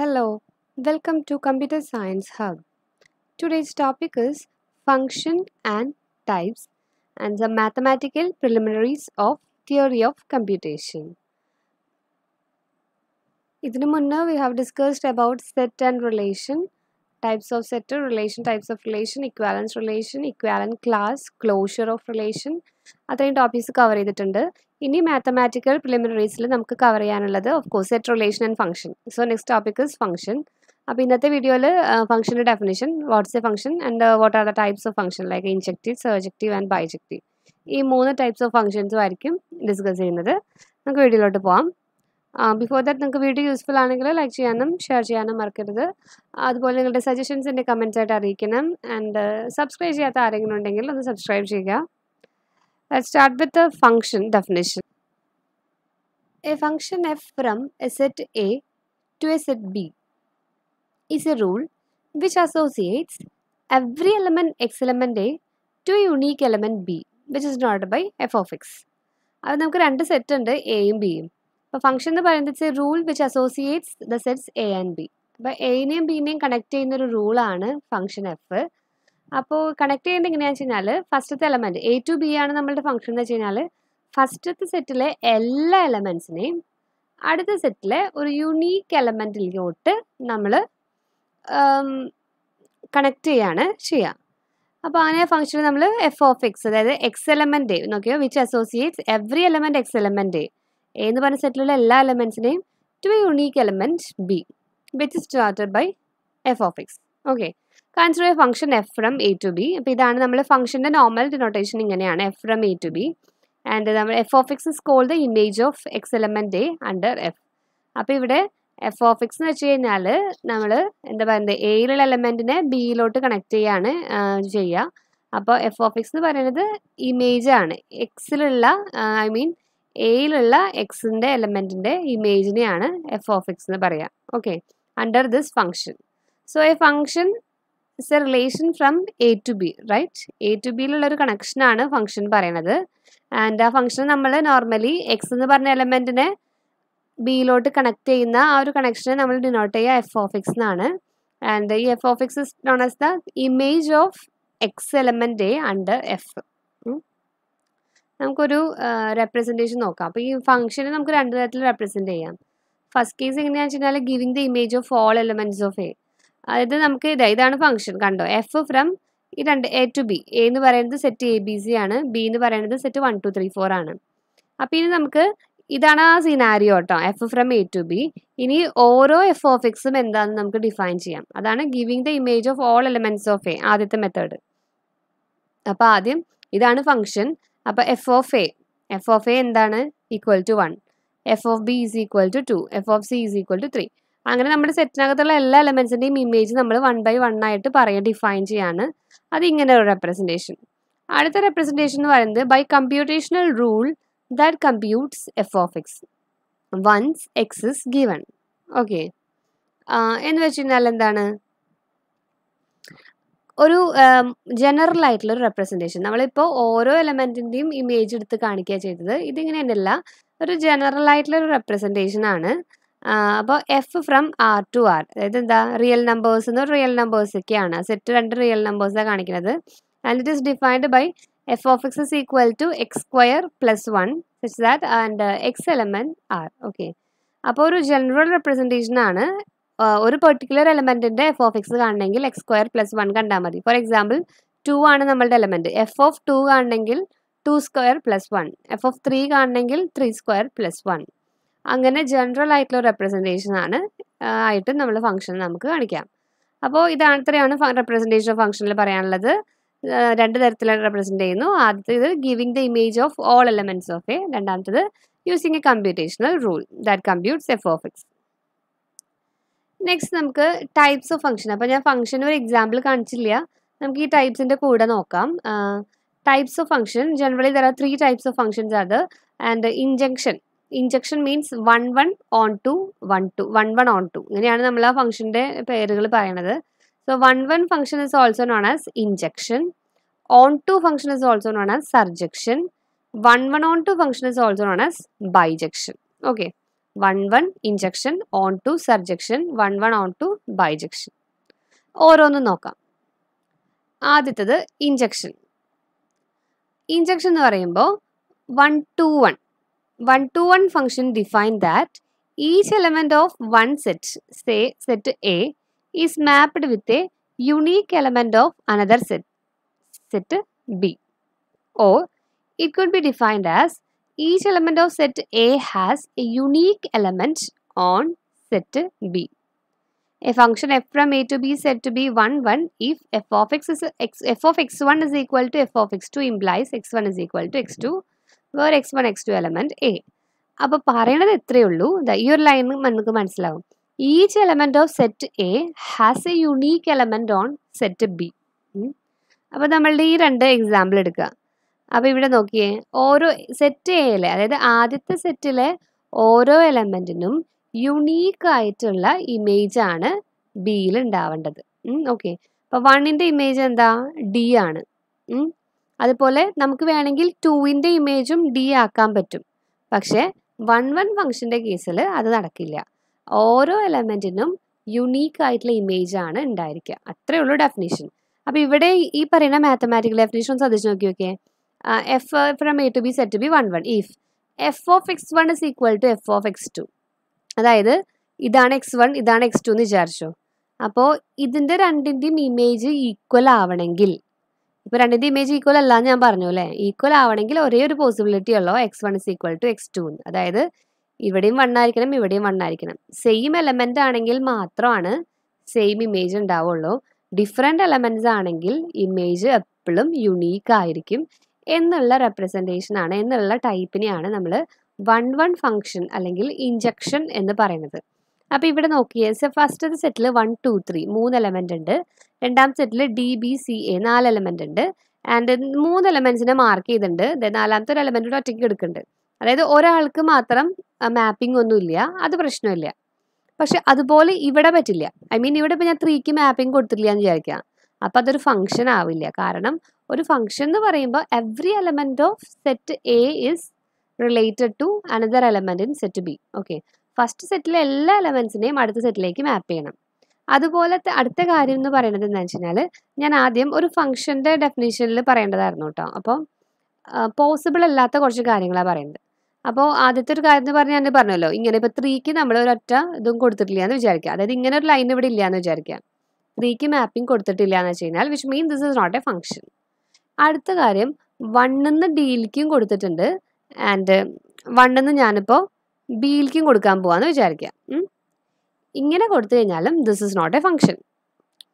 Hello, welcome to Computer Science Hub. Today's topic is function and types and the mathematical preliminaries of theory of computation. ഇതിനു we have discussed about set and relation, types of set relation, types of relation, equivalence relation, equivalent class, closure of relation അത്രയും topics cover ചെയ്തിട്ടുണ്ട് ഇനി mathematical പ്രിലിമിനറീസിൽ നമുക്ക് cover ചെയ്യാനുള്ളത് of course set relation and function so next topic is function അപ്പോൾ ഇന്നത്തെ വീഡിയോയിൽ ഫംഗ്ഷൻ്റെ definition what's a function and what are the types of function like injective surjective and bijective ഈ മൂന്ന് ടൈപ്സ് ഓഫ് ഫംഗ്ഷൻസും ആയിരിക്കും ഡിസ്കസ് ചെയ്യുന്നത് നമുക്ക് വീഡിയോയിലോട്ട് പോകാം ബിഫോർ ദാറ്റ് നിങ്ങൾക്ക് വീഡിയോ യൂസ്ഫുൾ ആണെങ്കിൽ ലൈക്ക് ചെയ്യാനും ഷെയർ ചെയ്യാനും മറക്കരുത് അതുപോലെ നിങ്ങളുടെ സജഷൻസ് എൻ്റെ കമൻസ് ആയിട്ട് അറിയിക്കണം ആൻഡ് സബ്സ്ക്രൈബ് uh, ചെയ്യാത്ത ആരെങ്കിലും ഉണ്ടെങ്കിൽ ഒന്ന് സബ്സ്ക്രൈബ് ചെയ്യുക Let's start with the function definition. A function f from a set A to a set B is a rule which associates every element x element A to a unique element B which is denoted by f of x. അത് നമുക്ക് രണ്ട് set ഉണ്ട് എയും ബിയും അപ്പോൾ function എന്ന് പറയുന്നത് it's a rule which associates the sets A and B അപ്പോൾ എയിനെയും ബീനെയും കണക്ട് ചെയ്യുന്ന ഒരു റൂളാണ് ഫംഗ്ഷൻ എഫ് അപ്പോൾ കണക്ട് ചെയ്യേണ്ടത് എങ്ങനെയാണെന്ന് വെച്ച് കഴിഞ്ഞാൽ ഫസ്റ്റത്തെ എലമെൻറ്റ് എ ടു ബി ആണ് നമ്മളുടെ ഫംഗ്ഷൻ എന്ന് വെച്ച് കഴിഞ്ഞാൽ ഫസ്റ്റത്തെ സെറ്റിലെ എല്ലാ എലമെൻസിനെയും അടുത്ത സെറ്റിലെ ഒരു യുണീക്ക് എലമെൻറ്റിലോട്ട് നമ്മൾ കണക്ട് ചെയ്യാണ് ചെയ്യുക അപ്പോൾ അങ്ങനെ ഫംഗ്ഷൻ നമ്മൾ എഫ് ഓഫ് എക്സ് അതായത് എക്സ് എലമെൻറ്റ് നോക്കിയോ which associates every element x element A എന്ന് പറഞ്ഞ സെറ്റിലുള്ള എല്ലാ എലമെൻസിനെയും to unique element B which started by F of x okay consider a function F from A to B അപ്പോൾ ഇതാണ് നമ്മൾ ഫംഗ്ഷൻ്റെ നോർമൽ ഡിനോട്ടേഷൻ ഇങ്ങനെയാണ് f from A to B and നമ്മൾ f of X is call the image of x element A under f അപ്പോൾ ഇവിടെ F of X എന്ന് വെച്ച് കഴിഞ്ഞാൽ നമ്മൾ എന്താ പറയുന്നത് എയിലുള്ള എലമെൻറ്റിനെ ബിയിലോട്ട് കണക്ട് ചെയ്യാണ് ചെയ്യുക അപ്പോൾ എഫ് ഓഫ് എക്സ് എന്ന് പറയുന്നത് ഇമേജ് ആണ് എക്സിലുള്ള ഐ മീൻ എയിലുള്ള എക്സിൻ്റെ എലമെൻറ്റിൻ്റെ ഇമേജിനെയാണ് എഫ് ഓഫ് എക്സ് എന്ന് പറയുക okay under this function so a function it's a relation from A to B right A to ബിയിലുള്ള ഒരു കണക്ഷനാണ് ഫംഗ്ഷൻ പറയണത് ആൻഡ് ആ ഫംഗ്ഷൻ നമ്മൾ നോർമലി എക്സ് എന്ന് പറഞ്ഞ എലമെൻറ്റിനെ ബിയിലോട്ട് കണക്ട് ചെയ്യുന്ന ആ ഒരു കണക്ഷനെ നമ്മൾ ഡിനോട്ട് ചെയ്യുക എഫ് ഓഫ് എക്സ് എന്നാണ് ആൻഡ് ഈ F of X is known as the image of X element A under F നമുക്കൊരു റെപ്രസെൻറ്റേഷൻ നോക്കാം അപ്പോൾ ഈ ഫംഗ്ഷനെ നമുക്ക് രണ്ട് തരത്തിൽ റെപ്രസെൻറ്റ് ചെയ്യാം ഫസ്റ്റ് കേസ് എങ്ങനെയാണെന്ന് വെച്ചാൽ giving the image of all elements of A അതായത് നമുക്ക് ഇതാ ഇതാണ് ഫംഗ്ഷൻ കണ്ടോ എഫ് ഫ്രം ഈ രണ്ട് എ ടു ബി എ എന്ന് പറയുന്നത് സെറ്റ് എ ബി സി ആണ് ബി എന്ന് പറയുന്നത് set one two three four ആണ് അപ്പോൾ ഇനി നമുക്ക് ഇതാണ് ആ സിനാരിയോ കേട്ടോ F from A to B ഇനി ഓരോ എഫ് ഓഫ് എക്സും എന്താണെന്ന് നമുക്ക് ഡിഫൈൻ ചെയ്യാം അതാണ് giving the image of all elements of A ആദ്യത്തെ മെത്തേഡ് അപ്പോൾ ആദ്യം ഇതാണ് ഫംഗ്ഷൻ അപ്പോൾ F of A F of A എന്താണ് equal to one F of B is equal to two F of C is equal to three അങ്ങനെ നമ്മുടെ സെറ്റിനകത്തുള്ള എല്ലാ എലമെൻസിൻ്റെയും ഇമേജ് നമ്മൾ വൺ ബൈ വൺ ആയിട്ട് പറയാൻ ഡിഫൈൻ ചെയ്യാണ് അത് ഇങ്ങനെ ഒരു റെപ്രസെൻറ്റേഷൻ അടുത്ത റെപ്രസെൻറ്റേഷൻ എന്ന് പറയുന്നത് by computational rule that computes F of X once X is given okay എന്ന് വെച്ച് കഴിഞ്ഞാൽ എന്താണ് ഒരു ജനറൽ ആയിട്ടുള്ള ഒരു റെപ്രസെൻറ്റേഷൻ നമ്മളിപ്പോൾ ഓരോ എലമെൻറ്റിൻ്റെയും ഇമേജ് എടുത്ത് കാണിക്കുക ചെയ്തത് ഇതിങ്ങനെയല്ല ഒരു ജനറൽ ആയിട്ടുള്ള ഒരു റെപ്രസെൻറ്റേഷൻ ആണ് അപ്പോൾ F from R to R അതായത് എന്താ റിയൽ നമ്പേഴ്സ് എന്ന് റിയൽ നമ്പേഴ്സൊക്കെയാണ് സെറ്റ് രണ്ട് റിയൽ നമ്പേഴ്സാണ് കാണിക്കുന്നത് and it is defined by F of X is equal to X square plus one such that and X element R okay അപ്പോൾ ഒരു general representation ആണ് ഒരു പെർട്ടിക്കുലർ എലമെൻറ്റിൻ്റെ എഫ് ഓഫ് എക്സ് കാണണമെങ്കിൽ എക്സ് സ്ക്വയർ പ്ലസ് വൺ കണ്ടാൽ മതി for example two ആണ് നമ്മളുടെ എലമെൻറ്റ് എഫ് ഓഫ് ടു കാണണമെങ്കിൽ two square plus one F of three കാണണമെങ്കിൽ ത്രീ സ്ക്വയർ പ്ലസ് വൺ അങ്ങനെ ജനറൽ ആയിട്ടുള്ള റെപ്രസെൻറ്റേഷൻ ആണ് ആയിട്ട് നമ്മൾ ഫംഗ്ഷൻ നമുക്ക് കാണിക്കാം അപ്പോൾ ഇതാണ് ഇത്രയാണ് റെപ്രസെൻറ്റേഷൻ ഓഫ് ഫംഗ്ഷനിൽ പറയാനുള്ളത് രണ്ട് തരത്തിലാണ് റെപ്രസെൻറ്റ് ചെയ്യുന്നു ആദ്യത്തേത് giving the image of all elements of A രണ്ടാമത്തേത് using a computational rule that computes F of X next നമുക്ക് ടൈപ്സ് ഓഫ് ഫംഗ്ഷൻ അപ്പോൾ ഞാൻ ഫംഗ്ഷൻ ഒരു എക്സാമ്പിൾ കാണിച്ചില്ല നമുക്ക് ഈ ടൈപ്സിൻ്റെ കൂടെ നോക്കാം types of function generally there are three types of functions അത് and injection injection means one one onto one to one one onto ഇങ്ങനെയാണ് നമ്മൾ ആ ഫംഗ്ഷന്റെ പേരുകൾ പറയണത് so one one function is also known as injection onto function is also known as surjection one one onto function is also known as bijection okay one one injection onto surjection one one onto bijection ഓരോന്നും നോക്കാം ആദ്യത്തത് injection injection എന്ന് പറയുമ്പോൾ one to one one to one function define that each element of one set, say set A, is mapped with a unique element of another set, set B. Or it could be defined as each element of set A has a unique element on set B. A function f from a to b is said to be 1 1 if f of x is x, f of x1 is equal to f of x2 implies x1 is equal to x2 where X one X two element A അപ്പൊ പറയണത് ഇത്രയേ ഉള്ളൂ ഈ ഒരു line നമുക്ക് മനസ്സിലാവും each element of set A has a unique element on set B അപ്പൊ നമ്മളുടെ ഈ രണ്ട് എക്സാമ്പിൾ എടുക്കുക അപ്പൊ ഇവിടെ നോക്കിയേ ഓരോ സെറ്റ് എയിലെ അതായത് ആദ്യത്തെ സെറ്റിലെ ഓരോ എലമെന്റിനും യുണീക്ക് ആയിട്ടുള്ള ഇമേജ് ആണ് ബിയിൽ ഉണ്ടാവേണ്ടത് ഓക്കെ അപ്പൊ വണ്ണിന്റെ ഇമേജ് എന്താ ഡി ആണ് അതുപോലെ നമുക്ക് വേണമെങ്കിൽ ടുവിൻ്റെ ഇമേജും ഡി ആക്കാൻ പറ്റും പക്ഷേ വൺ വൺ ഫംഗ്ഷൻ്റെ കേസിൽ അത് നടക്കില്ല ഓരോ എലമെൻറ്റിനും യുണീക്ക് ആയിട്ടുള്ള ഇമേജ് ആണ് ഉണ്ടായിരിക്കുക അത്രയേ ഉള്ളൂ ഡെഫിനേഷൻ അപ്പോൾ ഇവിടെ ഈ പറയുന്ന മാത്തമാറ്റിക്കൽ ഡെഫിനേഷൻ ശ്രദ്ധിച്ച് നോക്കി നോക്കിയേ F from A to B set B one one if F of X one is equal to F of X two അതായത് ഇതാണ് എക്സ് വൺ ഇതാണ് എക്സ് ടു എന്ന് വിചാരിച്ചു അപ്പോൾ ഇതിൻ്റെ രണ്ടിൻ്റെയും ഇമേജ് ഈക്വൽ ആവണമെങ്കിൽ ഇപ്പൊ രണ്ടിന്റെ ഇമേജ് ഈക്വൽ അല്ല ഞാൻ പറഞ്ഞു അല്ലെ ഈക്വൽ ആവണമെങ്കിൽ ഒരേ ഒരു പോസിബിലിറ്റി ഉള്ളോ X one is equal to X two അതായത് ഇവിടെയും വൺ ആയിരിക്കണം ഇവിടെയും വൺ ആയിരിക്കണം സെയിം എലമെന്റ് ആണെങ്കിൽ മാത്രമാണ് സെയിം ഇമേജ് ഉണ്ടാവുള്ളൂ ഡിഫറെന്റ് എലമെന്റ്സ് ആണെങ്കിൽ ഇമേജ് എപ്പോഴും യുണീക്ക് ആയിരിക്കും എന്നുള്ള റെപ്രസെന്റേഷൻ ആണ് എന്നുള്ള ടൈപ്പിനെയാണ് നമ്മൾ വൺ വൺ ഫംഗ്ഷൻ അല്ലെങ്കിൽ ഇഞ്ചക്ഷൻ എന്ന് പറയുന്നത് അപ്പോൾ ഇവിടെ നോക്കിയേ ഫസ്റ്റത്തെ സെറ്റിൽ വൺ ടു ത്രീ മൂന്ന് എലമെൻ്റ് ഉണ്ട് രണ്ടാം സെറ്റിൽ ഡി ബി സി എ നാല് എലമെൻ്റ് ഉണ്ട് ആൻഡ് മൂന്ന് എലമെൻസിനെ മാർക്ക് ചെയ്തിട്ടുണ്ട് നാലാമത്തെ ഒരു എലമെൻ്റ് കൂടെ ഒറ്റയ്ക്ക് എടുക്കുന്നുണ്ട് അതായത് ഒരാൾക്ക് മാത്രം മാപ്പിംഗ് ഒന്നുമില്ല അത് പ്രശ്നമില്ല പക്ഷെ അതുപോലെ ഇവിടെ പറ്റില്ല ഐ മീൻ ഇവിടെ ഇപ്പം ഞാൻ ത്രീക്ക് മാപ്പിംഗ് കൊടുത്തില്ല എന്ന് വിചാരിക്കാം അപ്പം അതൊരു ഫംഗ്ഷൻ ആവില്ല കാരണം ഒരു ഫംഗ്ഷൻ എന്ന് പറയുമ്പോൾ every element of set A is related to another element in set B okay first സെറ്റിലെ എല്ലാ എലവൻസിനെയും അടുത്ത സെറ്റിലേക്ക് മാപ്പ് ചെയ്യണം അതുപോലെ അടുത്ത കാര്യം എന്ന് പറയുന്നത് എന്താ വെച്ചാൽ ഞാൻ ആദ്യം ഒരു ഫംഗ്ഷൻ്റെ ഡെഫിനേഷനിൽ പറയേണ്ടതായിരുന്നു കേട്ടോ അപ്പം പോസിബിൾ അല്ലാത്ത കുറച്ച് കാര്യങ്ങളാണ് പറയുന്നത് അപ്പോൾ ആദ്യത്തെ ഒരു കാര്യം എന്ന് പറഞ്ഞാൽ ഞാൻ പറഞ്ഞല്ലോ ഇങ്ങനെ ഇപ്പോൾ ത്രീക്ക് നമ്മൾ ഒരൊറ്റ ഇതും കൊടുത്തിട്ടില്ല എന്ന് വിചാരിക്കുക അതായത് ഇങ്ങനെ ഒരു ലൈൻ ഇവിടെ ഇല്ല എന്ന് വിചാരിക്കുക ത്രീക്ക് മാപ്പിംഗ് കൊടുത്തിട്ടില്ല എന്ന് വെച്ച് കഴിഞ്ഞാൽ which mean this is not a function അടുത്ത കാര്യം വണ്ണെന്ന് ഡിയിലേക്കും കൊടുത്തിട്ടുണ്ട് ആൻഡ് വണ്ണെന്ന് ഞാനിപ്പോൾ ബിയിലേക്കും കൊടുക്കാൻ പോവാന്ന് വിചാരിക്കുക ഇങ്ങനെ കൊടുത്തു കഴിഞ്ഞാലും this is not a function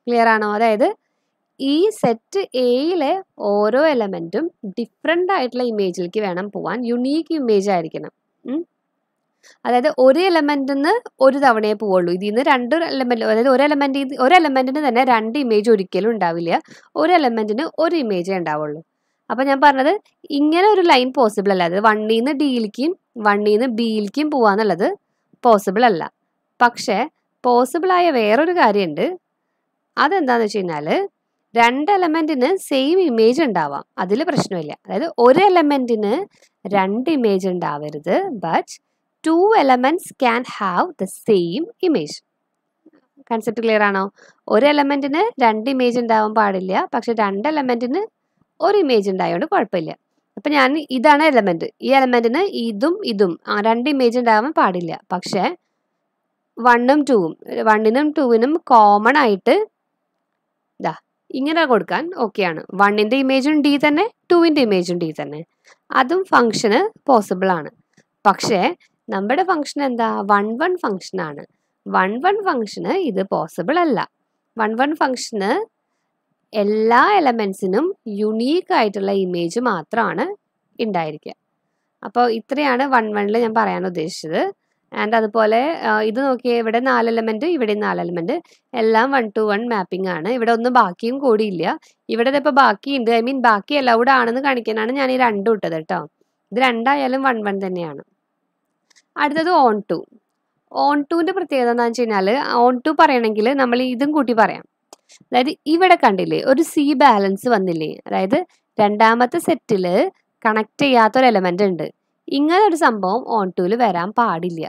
clear ആണോ അതായത് ഈ സെറ്റ് എയിലെ ഓരോ എലമെൻറ്റും ഡിഫറെൻ്റ് ആയിട്ടുള്ള ഇമേജിലേക്ക് വേണം പോവാൻ യുണീക്ക് ഇമേജ് ആയിരിക്കണം അതായത് ഒരു എലമെൻറ്റിൽ ഒരു തവണയേ പോവുള്ളൂ ഇതിൽ നിന്ന് രണ്ട് എലമെൻറ്റ് അതായത് ഒരു എലമെൻറ്റ് ഒരു എലമെൻറ്റിന് തന്നെ രണ്ട് ഇമേജ് ഒരിക്കലും ഉണ്ടാവില്ല ഒരു എലമെൻറ്റിന് ഒരു ഇമേജേ ഉണ്ടാവുള്ളൂ അപ്പോൾ ഞാൻ പറഞ്ഞത് ഇങ്ങനെ ഒരു ലൈൻ പോസിബിൾ അല്ല അത് വണ്ണിൽ നിന്ന് ഡിയിലേക്കും വണ്ണിൽ നിന്ന് ബിയിലേക്കും പോവാന്നുള്ളത് പോസിബിൾ അല്ല പക്ഷേ പോസിബിളായ വേറൊരു കാര്യമുണ്ട് അതെന്താണെന്ന് വെച്ച് കഴിഞ്ഞാൽ രണ്ട് എലമെൻറ്റിന് സെയിം ഇമേജ് ഉണ്ടാവാം അതിൽ പ്രശ്നമില്ല അതായത് ഒരു എലമെൻറ്റിന് രണ്ട് ഇമേജ് ഉണ്ടാവരുത് but two elements can have the same image concept clear ആണോ ഒരു എലമെൻറ്റിന് രണ്ട് ഇമേജ് ഉണ്ടാവാൻ പാടില്ല പക്ഷെ രണ്ട് എലമെൻറ്റിന് ഒരു ഇമേജ് ഉണ്ടായതുകൊണ്ട് കുഴപ്പമില്ല അപ്പം ഞാൻ ഇതാണ് എലമെൻറ്റ് ഈ എലമെൻറ്റിന് ഇതും ഇതും രണ്ട് ഇമേജ് ഉണ്ടാകാൻ പാടില്ല പക്ഷേ വണ്ണും ടൂവും വണ്ണിനും ടൂവിനും കോമൺ ആയിട്ട് ഇതാ ഇങ്ങനെ കൊടുക്കാൻ ഓക്കെയാണ് വണ്ണിൻ്റെ ഇമേജും ഡി തന്നെ ടൂവിൻ്റെ ഇമേജും ഡി തന്നെ അതും ഫങ്ഷന് പോസിബിൾ ആണ് പക്ഷേ നമ്മുടെ ഫങ്ഷൻ എന്താ വൺ വൺ ഫങ്ഷനാണ് വൺ വൺ ഫങ്ഷന് ഇത് പോസിബിൾ അല്ല വൺ വൺ ഫങ്ഷന് എല്ലാ എലമെൻസിനും യുണീക്ക് ആയിട്ടുള്ള ഇമേജ് മാത്രമാണ് ഉണ്ടായിരിക്കുക അപ്പോൾ ഇത്രയാണ് വൺ വണ്ണിൽ ഞാൻ പറയാൻ ഉദ്ദേശിച്ചത് ആൻഡ് അതുപോലെ ഇത് നോക്കിയാൽ ഇവിടെ നാല് എലമെൻറ്റ് ഇവിടെ നാല് എലമെൻറ്റ് എല്ലാം വൺ ടു വൺ മാപ്പിംഗ് ആണ് ഇവിടെ ഒന്നും ബാക്കിയും കൂടിയില്ല ഇവിടെ ഇതിപ്പോൾ ബാക്കിയുണ്ട് ഐ മീൻ ബാക്കി അലൗഡ് ആണെന്ന് കാണിക്കാനാണ് ഞാൻ ഈ രണ്ടും ഇട്ടത് കേട്ടോ ഇത് രണ്ടായാലും വൺ വൺ തന്നെയാണ് അടുത്തത് ഓൺ ടു ഓൺ ടുവിൻ്റെ പ്രത്യേകത എന്താണെന്ന് വെച്ച് കഴിഞ്ഞാൽ ഓൺ ടു പറയണമെങ്കിൽ നമ്മൾ ഇതും കൂട്ടി പറയാം അതായത് ഇവിടെ കണ്ടില്ലേ ഒരു സി ബാലൻസ് വന്നില്ലേ അതായത് രണ്ടാമത്തെ സെറ്റിൽ കണക്ട് ചെയ്യാത്ത ഒരു എലമെന്റ് ഉണ്ട് ഇങ്ങനെ ഒരു സംഭവം ഓൺ ടൂവിൽ വരാൻ പാടില്ല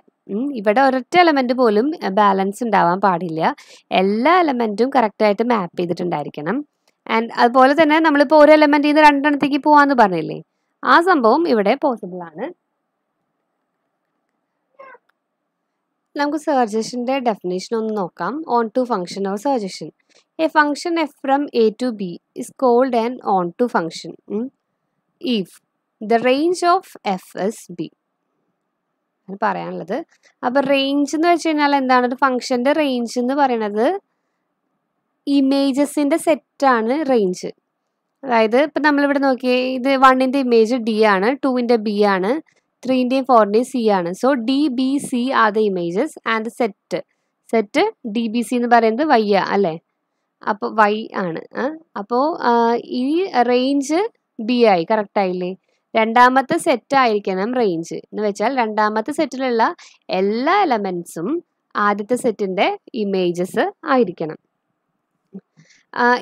ഇവിടെ ഒരൊറ്റ എലമെന്റ് പോലും ബാലൻസ് ഉണ്ടാവാൻ പാടില്ല എല്ലാ എലമെന്റും കറക്റ്റായിട്ട് മാപ്പ് ചെയ്തിട്ടുണ്ടായിരിക്കണം ആൻഡ് അതുപോലെ തന്നെ നമ്മളിപ്പോൾ ഒരു എലമെന്റിൽ നിന്ന് രണ്ടെണ്ണത്തേക്ക് പോവാന്ന് പറഞ്ഞില്ലേ ആ സംഭവം ഇവിടെ പോസിബിൾ ആണ് നമുക്ക് സർജഷന്റെ ഡെഫിനേഷൻ ഒന്ന് നോക്കാം onto function of surjection A function f from a to b is called an onto function hmm? if the range of f is b. പറയാനുള്ളത് അപ്പം റേഞ്ച് എന്ന് വെച്ച് കഴിഞ്ഞാൽ എന്താണ് ഒരു ഫംഗ്ഷൻ്റെ റേഞ്ച് എന്ന് പറയുന്നത് ഇമേജസിൻ്റെ സെറ്റാണ് റേഞ്ച് അതായത് ഇപ്പം നമ്മളിവിടെ നോക്കിയേ ഇത് വണ്ണിൻ്റെ ഇമേജ് ഡി ആണ് ടുവിൻ്റെ ബി ആണ് ത്രീൻ്റെയും ഫോറിൻ്റെയും സി ആണ് so D B C are the images and set set D B C എന്ന് പറയുന്നത് വയ്യ അല്ലേ അപ്പോൾ വൈ ആണ് അപ്പോൾ ഈ റേഞ്ച് ബി ആയി കറക്റ്റ് ആയില്ലേ രണ്ടാമത്തെ സെറ്റ് ആയിരിക്കണം റേഞ്ച് എന്ന് വെച്ചാൽ രണ്ടാമത്തെ സെറ്റിലുള്ള എല്ലാ എലമെൻസും ആദ്യത്തെ സെറ്റിൻ്റെ ഇമേജസ് ആയിരിക്കണം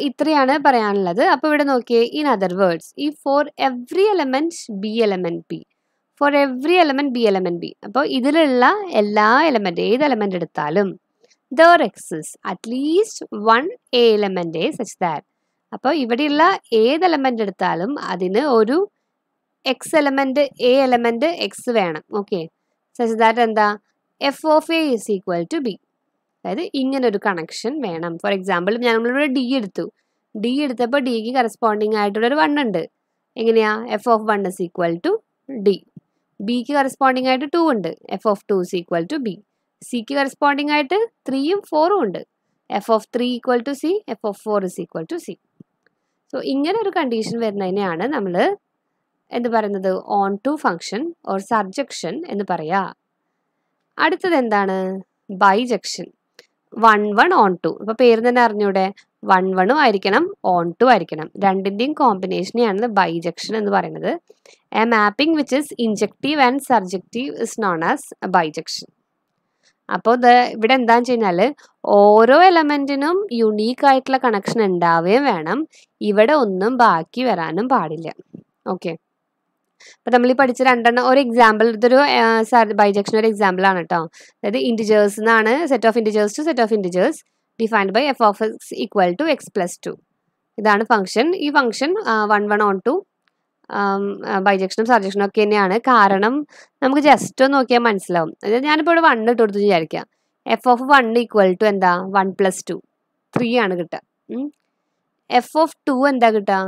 ഇത്രയാണ് പറയാനുള്ളത് അപ്പോൾ ഇവിടെ നോക്കിയേ ഇൻ അതർ വേർഡ്സ് ഈ for every element B element B for every element B element B അപ്പോൾ ഇതിലുള്ള എല്ലാ എലമെൻറ്റ് ഏത് എലമെന്റ് എടുത്താലും there exist at least one A element A such that അപ്പോൾ ഇവിടെയുള്ള ഏത് എലമെൻ്റ് എടുത്താലും അതിന് ഒരു X element A element X വേണം ഓക്കെ സച്ച് ദാറ്റ് എന്താ F of A is equal to B അതായത് ഇങ്ങനെ ഒരു കണക്ഷൻ വേണം ഫോർ എക്സാമ്പിൾ ഞാൻ നമ്മളിവിടെ ഡി എടുത്തു ഡി എടുത്തപ്പോൾ ഡിക്ക് കറസ്പോണ്ടിങ് ആയിട്ടുള്ള ഒരു വൺ ഉണ്ട് എങ്ങനെയാ F of one is equal to D ബിക്ക് കറസ്പോണ്ടിങ് ആയിട്ട് ടു ഉണ്ട് F of two is equal to B സിക്ക് കറസ്പോണ്ടിങ് ആയിട്ട് ത്രീയും ഫോറും ഉണ്ട് F of three equal to C F of four is equal to C so ഇങ്ങനെ ഒരു കണ്ടീഷൻ വരുന്നതിനെയാണ് നമ്മൾ എന്ത് പറയുന്നത് onto function or surjection എന്ന് പറയാ അടുത്തത് എന്താണ് bijection one one onto ഇപ്പൊ പേര് തന്നെ അറിഞ്ഞൂടെ വൺ വണ്ണും ആയിരിക്കണം ഓൺ ടു ആയിരിക്കണം രണ്ടിന്റെയും കോമ്പിനേഷനെയാണ് ബൈജക്ഷൻ എന്ന് പറയുന്നത് a mapping which is injective and surjective is known as bijection അപ്പോൾ ഇത് ഇവിടെ എന്താണെന്ന് വെച്ച് കഴിഞ്ഞാൽ ഓരോ എലമെൻറ്റിനും യുണീക്ക് ആയിട്ടുള്ള കണക്ഷൻ ഉണ്ടാവുകയും വേണം ഇവിടെ ഒന്നും ബാക്കി വരാനും പാടില്ല ഓക്കെ അപ്പോൾ നമ്മൾ ഈ പഠിച്ച രണ്ടെണ്ണം ഒരു എക്സാമ്പിൾ ഇതൊരു ബൈജക്ഷൻ ഒരു എക്സാമ്പിൾ ആണ് കേട്ടോ അതായത് ഇൻറ്റിജേഴ്സ് എന്നാണ് set of integers to set of integers defined by F of X equal to X plus two ഇതാണ് ഫംഗ്ഷൻ ഈ function one one onto ബൈജക്ഷനും സർജക്ഷനും ഒക്കെ തന്നെയാണ് കാരണം നമുക്ക് ജസ്റ്റ് ഒന്ന് നോക്കിയാൽ മനസ്സിലാവും അതായത് ഞാനിപ്പോൾ ഇവിടെ വൺ ഇട്ട് കൊടുത്ത് വിചാരിക്കാം F of one equal to എന്താ വൺ പ്ലസ് ടു ത്രീ ആണ് കിട്ടുക എഫ് ഓഫ് ടു എന്താ കിട്ടുക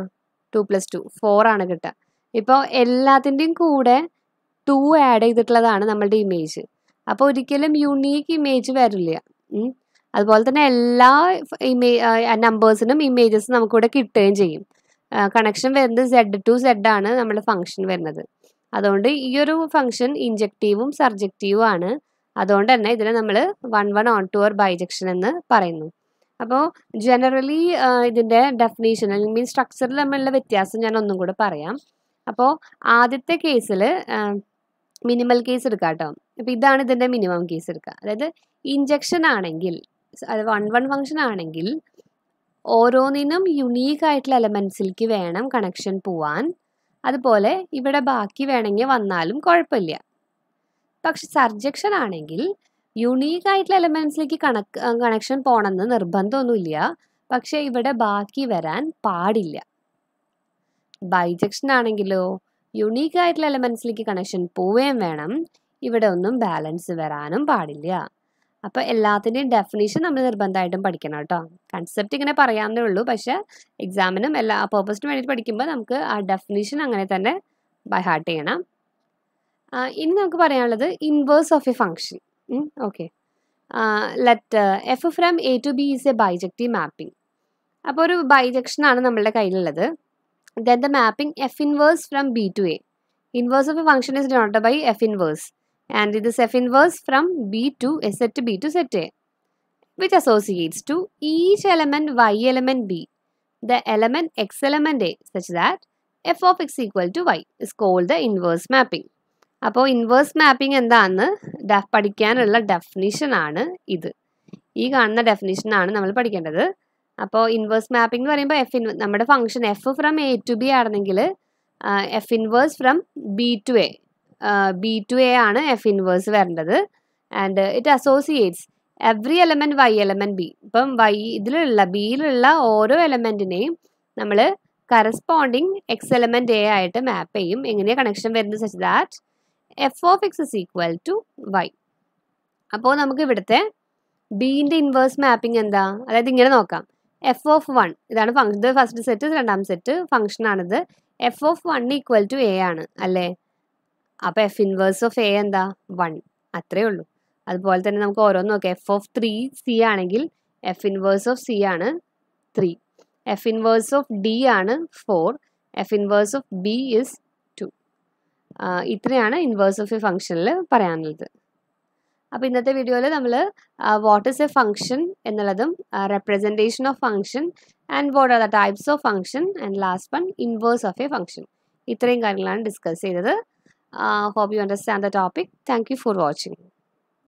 ടു പ്ലസ് ടു ഫോർ ആണ് കിട്ടുക ഇപ്പോൾ എല്ലാത്തിൻ്റെയും കൂടെ ടു ആഡ് ചെയ്തിട്ടുള്ളതാണ് നമ്മളുടെ ഇമേജ് അപ്പോൾ ഒരിക്കലും യുണീക്ക് ഇമേജ് വരില്ല അതുപോലെ തന്നെ എല്ലാ ഇമേ നമ്പേഴ്സിനും ഇമേജസ് നമുക്കിവിടെ കിട്ടുകയും ചെയ്യും കണക്ഷൻ വരുന്നത് സെഡ് ടു സെഡ് ആണ് നമ്മുടെ ഫംഗ്ഷൻ വരുന്നത് അതുകൊണ്ട് ഈ ഒരു ഫംഗ്ഷൻ ഇൻജക്റ്റീവും സർജക്റ്റീവും ആണ് അതുകൊണ്ട് തന്നെ ഇതിനെ നമ്മൾ one one onto or bijection എന്ന് പറയുന്നു അപ്പോൾ ജനറലി ഇതിൻ്റെ ഡെഫിനേഷൻ അല്ലെങ്കിൽ മീൻ സ്ട്രക്ചറിൽ തമ്മിലുള്ള വ്യത്യാസം ഞാൻ ഒന്നും കൂടെ പറയാം അപ്പോൾ ആദ്യത്തെ കേസിൽ മിനിമൽ കേസ് എടുക്കാം കേട്ടോ അപ്പം ഇതാണ് ഇതിൻ്റെ മിനിമം കേസ് എടുക്കുക അതായത് ഇഞ്ചക്ഷൻ ആണെങ്കിൽ അത് വൺ വൺ ഫംഗ്ഷൻ ആണെങ്കിൽ ഓരോന്നിനും യുണീക്ക് ആയിട്ടുള്ള എലമെൻസിലേക്ക് വേണം കണക്ഷൻ പോവാൻ അതുപോലെ ഇവിടെ ബാക്കി വേണമെങ്കിൽ വന്നാലും കുഴപ്പമില്ല പക്ഷെ സർജക്ഷൻ ആണെങ്കിൽ യുണീക്ക് ആയിട്ടുള്ള എലമെൻസിലേക്ക് കണക്ക് കണക്ഷൻ പോകണമെന്ന് നിർബന്ധമൊന്നുമില്ല പക്ഷേ ഇവിടെ ബാക്കി വരാൻ പാടില്ല ബൈജക്ഷൻ ആണെങ്കിലോ യുണീക്ക് ആയിട്ടുള്ള എലമെൻസിലേക്ക് കണക്ഷൻ പോവുകയും വേണം ഇവിടെ ഒന്നും ബാലൻസ് വരാനും പാടില്ല അപ്പോൾ എല്ലാത്തിന്റെയും ഡെഫിനേഷൻ നമ്മൾ നിർബന്ധമായിട്ടും പഠിക്കണം കേട്ടോ കൺസെപ്റ്റ് ഇങ്ങനെ പറയാമെന്നേ ഉള്ളൂ പക്ഷേ എക്സാമിനും എല്ലാ പേർപ്പസിനും വേണ്ടിയിട്ട് പഠിക്കുമ്പോൾ നമുക്ക് ആ ഡെഫിനേഷൻ അങ്ങനെ തന്നെ ബൈ ഹാർട്ട് ചെയ്യണം ഇനി നമുക്ക് പറയാനുള്ളത് inverse of a function okay let F from A to B is a bijective mapping അപ്പോൾ ഒരു ബൈജക്ഷൻ ആണ് നമ്മളുടെ കയ്യിലുള്ളത് then the mapping F inverse from B to A inverse of a function is dot by F inverse and this f inverse from B to set to B to Z A which associates to each element y element B the element x element A such that f of x equal to y is called the inverse mapping. അപ്പോൾ inverse mapping എന്താണെന്ന് ഡെഫ് പഠിക്കാനുള്ള ഡെഫിനിഷനാണ് ഇത് ഈ കാണുന്ന ഡെഫിനിഷനാണ് നമ്മൾ പഠിക്കേണ്ടത് അപ്പോൾ ഇൻവേഴ്സ് മാപ്പിംഗ് എന്ന് പറയുമ്പോൾ എഫ് ഇൻ നമ്മുടെ function F from A to B ആണെങ്കിൽ F inverse from B to A B to A ആണ് എഫ് ഇൻവേഴ്സ് വരേണ്ടത് and it associates every element Y element B ഇപ്പം വൈ ഇതിലുള്ള ബിയിലുള്ള ഓരോ എലമെൻറ്റിനെയും നമ്മൾ കറസ്പോണ്ടിങ് എക്സ് എലമെൻറ്റ് എ ആയിട്ട് മാപ്പ് ചെയ്യും എങ്ങനെയാണ് കണക്ഷൻ വരുന്നത് such that F of X is equal to Y അപ്പോൾ നമുക്ക് ഇവിടുത്തെ ബീൻ്റെ ഇൻവേഴ്സ് മാപ്പിംഗ് എന്താ അതായത് ഇങ്ങനെ നോക്കാം എഫ് ഓഫ് വൺ ഇതാണ് ഇത് ഫസ്റ്റ് സെറ്റ് രണ്ടാം സെറ്റ് ഫങ്ഷൻ ആണിത് F of one equal to A ആണ് അല്ലേ അപ്പൊ എഫ് ഇൻവേഴ്സ് ഓഫ് എ എന്താ വൺ അത്രേ ഉള്ളൂ അതുപോലെ തന്നെ നമുക്ക് ഓരോന്ന് നോക്കാം എഫ് ഓഫ് ത്രീ സി ആണെങ്കിൽ എഫ് ഇൻവേഴ്സ് ഓഫ് സി ആണ് three F inverse of D ആണ് four F inverse of B is two ഇത്രയാണ് ഇൻവേഴ്സ് ഓഫ് എ ഫംഗ്ഷനിൽ പറയാനുള്ളത് അപ്പോൾ ഇന്നത്തെ വീഡിയോയിൽ നമ്മൾ വാട്ട് ഇസ് എ ഫംഗ്ഷൻ എന്നുള്ളതും representation of function and what are the types of function and last one inverse of a function ഇത്രയും കാര്യങ്ങളാണ് ഡിസ്കസ് ചെയ്തത് Uh, hope you understand the topic. Thank you for watching.